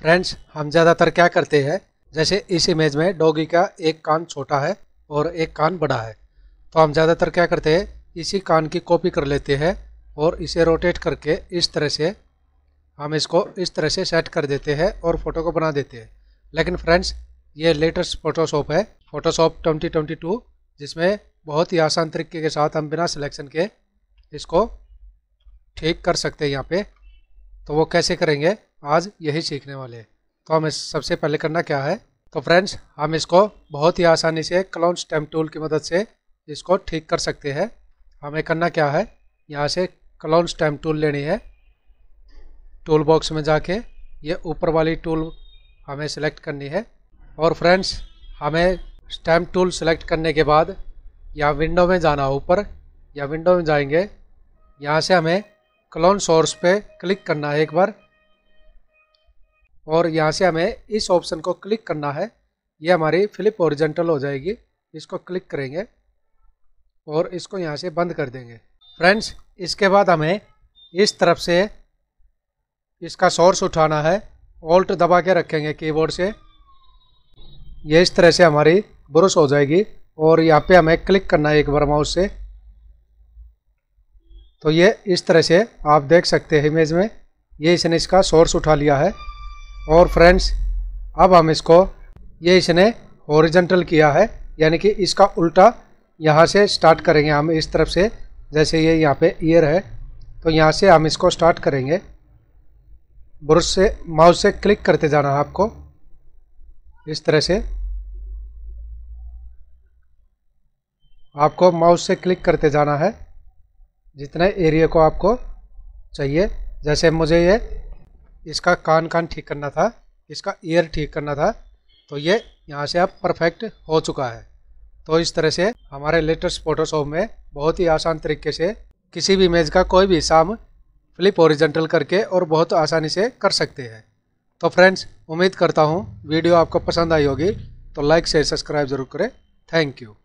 friends हम ज़्यादातर क्या करते हैं जैसे इस इमेज में डॉगी का एक कान छोटा है और एक कान बड़ा है तो हम ज़्यादातर क्या करते हैं इसी कान की कॉपी कर लेते हैं और इसे रोटेट करके इस तरह से हम इसको इस तरह से सेट कर देते हैं और फ़ोटो को बना देते हैं लेकिन फ्रेंड्स ये लेटेस्ट फ़ोटोशॉप है फ़ोटोशॉप ट्वेंटी ट्वेंटी टू जिसमें बहुत ही आसान तरीके के साथ हम बिना सिलेक्शन के इसको ठीक कर सकते हैं यहाँ पे तो वो कैसे करेंगे आज यही सीखने वाले हैं तो हमें सबसे पहले करना क्या है तो फ्रेंड्स हम इसको बहुत ही आसानी से क्लोन स्टैम्प टूल की मदद से इसको ठीक कर सकते हैं हमें करना क्या है यहाँ से क्लोन स्टैम्प टूल लेनी है टूल बॉक्स में जाके ये ऊपर वाली टूल हमें सेलेक्ट करनी है और फ्रेंड्स हमें स्टैम्प टूल सेलेक्ट करने के बाद या विंडो में जाना ऊपर या विंडो में जाएंगे यहाँ से हमें क्लोन सोर्स पे क्लिक करना है एक बार और यहाँ से हमें इस ऑप्शन को क्लिक करना है ये हमारी फ्लिप ओरिजेंटल हो जाएगी इसको क्लिक करेंगे और इसको यहाँ से बंद कर देंगे फ्रेंड्स इसके बाद हमें इस तरफ से इसका सोर्स उठाना है ऑल्ट दबा के रखेंगे कीबोर्ड से ये इस तरह से हमारी ब्रश हो जाएगी और यहाँ पे हमें क्लिक करना है एक बार माउस से तो ये इस तरह से आप देख सकते हैं इमेज में ये इसने इसका सोर्स उठा लिया है और फ्रेंड्स अब हम इसको ये इसने ओरिजेंटल किया है यानी कि इसका उल्टा यहाँ से स्टार्ट करेंगे हम इस तरफ से जैसे ये यहाँ पे ईयर है तो यहाँ से हम इसको स्टार्ट करेंगे ब्रश से माउस से क्लिक करते जाना है आपको इस तरह से आपको माउस से क्लिक करते जाना है जितने एरिया को आपको चाहिए जैसे मुझे ये इसका कान कान ठीक करना था इसका ईयर ठीक करना था तो ये यहाँ से अब परफेक्ट हो चुका है तो इस तरह से हमारे लेटेस्ट फोटोशॉप में बहुत ही आसान तरीके से किसी भी इमेज का कोई भी हिस्सा फ्लिप ओरिजेंटल करके और बहुत आसानी से कर सकते हैं तो फ्रेंड्स उम्मीद करता हूँ वीडियो आपको पसंद आई होगी तो लाइक शेयर सब्सक्राइब ज़रूर करें थैंक यू